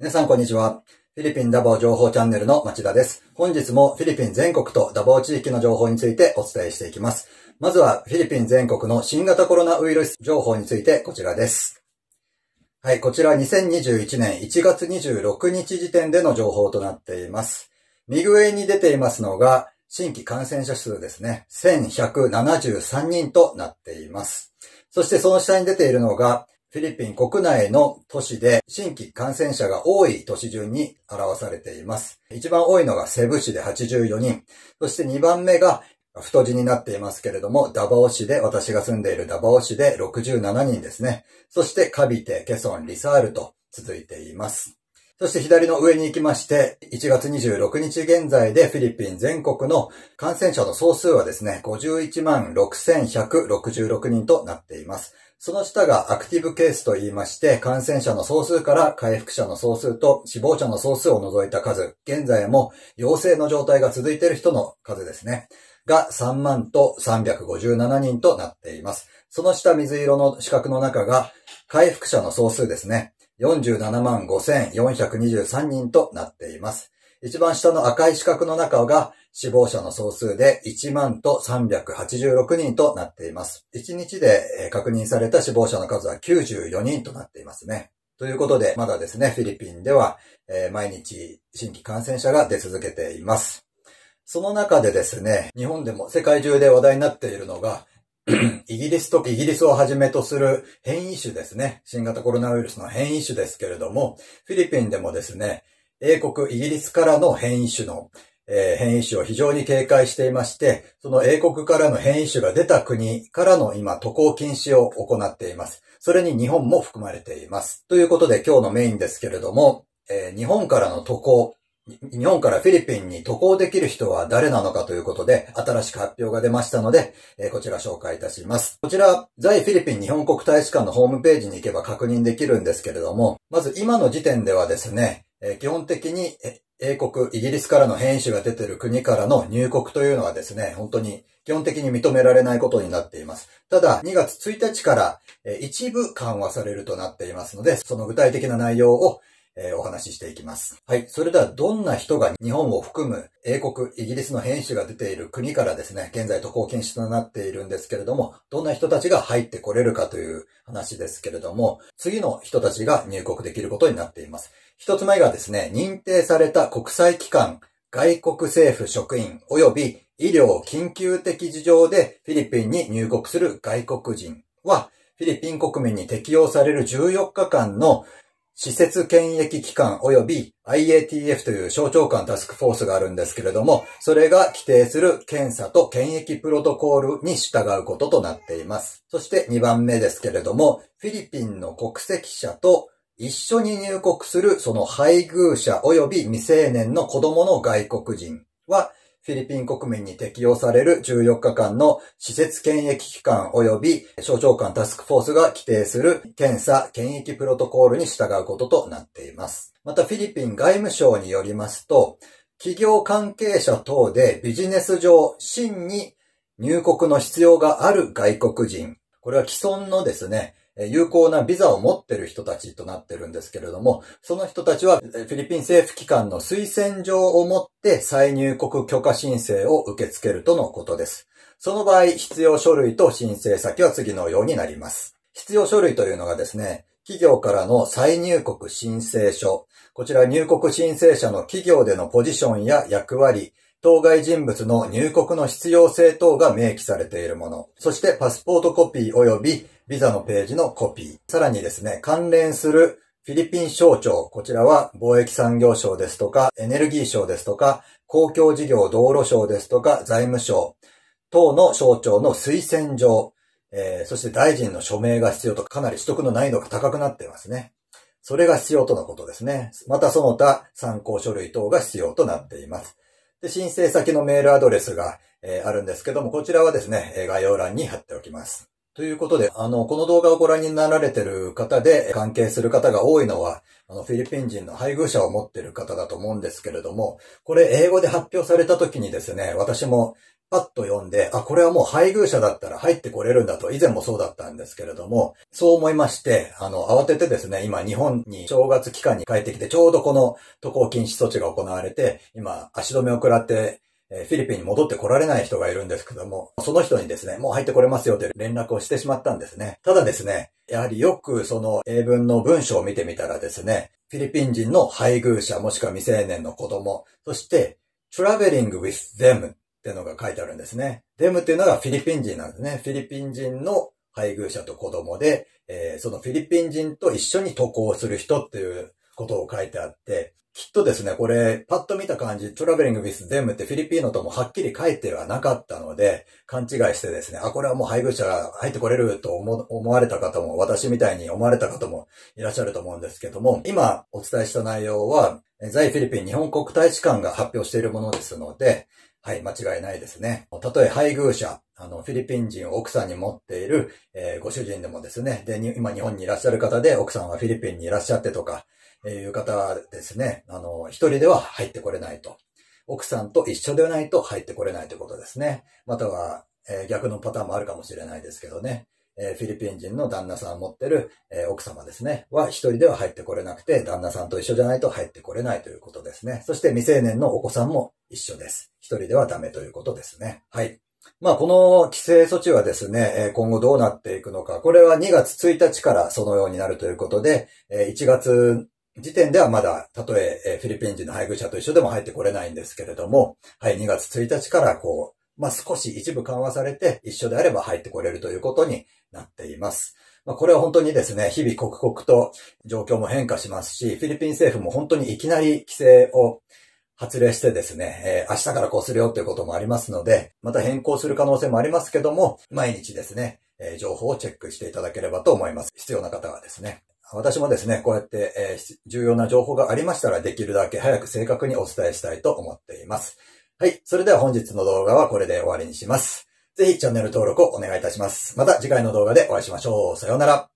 皆さんこんにちは。フィリピンダボー情報チャンネルの町田です。本日もフィリピン全国とダボー地域の情報についてお伝えしていきます。まずはフィリピン全国の新型コロナウイルス情報についてこちらです。はい、こちら2021年1月26日時点での情報となっています。右上に出ていますのが新規感染者数ですね。1173人となっています。そしてその下に出ているのがフィリピン国内の都市で新規感染者が多い都市順に表されています。一番多いのがセブ市で84人。そして2番目が太字になっていますけれども、ダバオ市で、私が住んでいるダバオ市で67人ですね。そしてカビテ、ケソン、リサールと続いています。そして左の上に行きまして、1月26日現在でフィリピン全国の感染者の総数はですね、51万6166人となっています。その下がアクティブケースと言いまして、感染者の総数から回復者の総数と死亡者の総数を除いた数、現在も陽性の状態が続いている人の数ですね、が3万と357人となっています。その下水色の四角の中が回復者の総数ですね、47万5423人となっています。一番下の赤い四角の中が死亡者の総数で1万と386人となっています。1日で確認された死亡者の数は94人となっていますね。ということで、まだですね、フィリピンでは、毎日新規感染者が出続けています。その中でですね、日本でも世界中で話題になっているのが、イギリスと、イギリスをはじめとする変異種ですね。新型コロナウイルスの変異種ですけれども、フィリピンでもですね、英国、イギリスからの変異種の、えー、変異種を非常に警戒していまして、その英国からの変異種が出た国からの今、渡航禁止を行っています。それに日本も含まれています。ということで今日のメインですけれども、えー、日本からの渡航、日本からフィリピンに渡航できる人は誰なのかということで、新しく発表が出ましたので、えー、こちら紹介いたします。こちら、在フィリピン日本国大使館のホームページに行けば確認できるんですけれども、まず今の時点ではですね、えー、基本的に英国、イギリスからの変異種が出てる国からの入国というのはですね、本当に基本的に認められないことになっています。ただ、2月1日から一部緩和されるとなっていますので、その具体的な内容をえー、お話ししていきます。はい。それではどんな人が日本を含む英国、イギリスの編集が出ている国からですね、現在渡航禁止となっているんですけれども、どんな人たちが入ってこれるかという話ですけれども、次の人たちが入国できることになっています。一つ前がですね、認定された国際機関、外国政府職員及び医療緊急的事情でフィリピンに入国する外国人は、フィリピン国民に適用される14日間の施設検疫機関及び IATF という省庁間タスクフォースがあるんですけれども、それが規定する検査と検疫プロトコールに従うこととなっています。そして2番目ですけれども、フィリピンの国籍者と一緒に入国するその配偶者及び未成年の子供の外国人は、フィリピン国民に適用される14日間の施設検疫機関及び省庁間タスクフォースが規定する検査検疫プロトコールに従うこととなっています。またフィリピン外務省によりますと、企業関係者等でビジネス上真に入国の必要がある外国人、これは既存のですね、有効なビザを持ってる人たちとなってるんですけれども、その人たちはフィリピン政府機関の推薦状を持って再入国許可申請を受け付けるとのことです。その場合、必要書類と申請先は次のようになります。必要書類というのがですね、企業からの再入国申請書。こちら入国申請者の企業でのポジションや役割、当該人物の入国の必要性等が明記されているもの、そしてパスポートコピー及びビザのページのコピー、さらにですね、関連するフィリピン省庁、こちらは貿易産業省ですとか、エネルギー省ですとか、公共事業道路省ですとか、財務省等の省庁の推薦状、えー、そして大臣の署名が必要とかなり取得の難易度が高くなっていますね。それが必要とのことですね。またその他参考書類等が必要となっています。で、申請先のメールアドレスが、えあるんですけども、こちらはですね、概要欄に貼っておきます。ということで、あの、この動画をご覧になられてる方で関係する方が多いのは、あの、フィリピン人の配偶者を持っている方だと思うんですけれども、これ英語で発表された時にですね、私もパッと読んで、あ、これはもう配偶者だったら入ってこれるんだと、以前もそうだったんですけれども、そう思いまして、あの、慌ててですね、今日本に正月期間に帰ってきて、ちょうどこの渡航禁止措置が行われて、今、足止めを食らってえフィリピンに戻ってこられない人がいるんですけども、その人にですね、もう入ってこれますよという連絡をしてしまったんですね。ただですね、やはりよくその英文の文章を見てみたらですね、フィリピン人の配偶者もしくは未成年の子供、そして、traveling with them ってのが書いてあるんですね。t ムっていうのがフィリピン人なんですね。フィリピン人の配偶者と子供で、えー、そのフィリピン人と一緒に渡航する人っていうことを書いてあって、きっとですね、これ、パッと見た感じ、トラベリング・ウィス・ゼムってフィリピーノともはっきり書いてはなかったので、勘違いしてですね、あ、これはもう配偶者が入ってこれると思われた方も、私みたいに思われた方もいらっしゃると思うんですけども、今お伝えした内容は、在フィリピン日本国大使館が発表しているものですので、はい、間違いないですね。たとえ配偶者、あの、フィリピン人を奥さんに持っている、えー、ご主人でもですね、で、今日本にいらっしゃる方で奥さんはフィリピンにいらっしゃってとか、いう方はですね、あの、一人では入ってこれないと。奥さんと一緒でないと入ってこれないということですね。または、えー、逆のパターンもあるかもしれないですけどね。えー、フィリピン人の旦那さん持ってる、えー、奥様ですね、は一人では入ってこれなくて、旦那さんと一緒じゃないと入ってこれないということですね。そして未成年のお子さんも一緒です。一人ではダメということですね。はい。まあ、この規制措置はですね、今後どうなっていくのか、これは2月1日からそのようになるということで、1月時点ではまだ、たとえフィリピン人の配偶者と一緒でも入ってこれないんですけれども、はい、2月1日からこう、まあ、少し一部緩和されて、一緒であれば入ってこれるということになっています。まあ、これは本当にですね、日々刻々と状況も変化しますし、フィリピン政府も本当にいきなり規制を発令してですね、えー、明日からこうするよということもありますので、また変更する可能性もありますけども、毎日ですね、え情報をチェックしていただければと思います。必要な方はですね。私もですね、こうやって、え重要な情報がありましたら、できるだけ早く正確にお伝えしたいと思っています。はい。それでは本日の動画はこれで終わりにします。ぜひチャンネル登録をお願いいたします。また次回の動画でお会いしましょう。さようなら。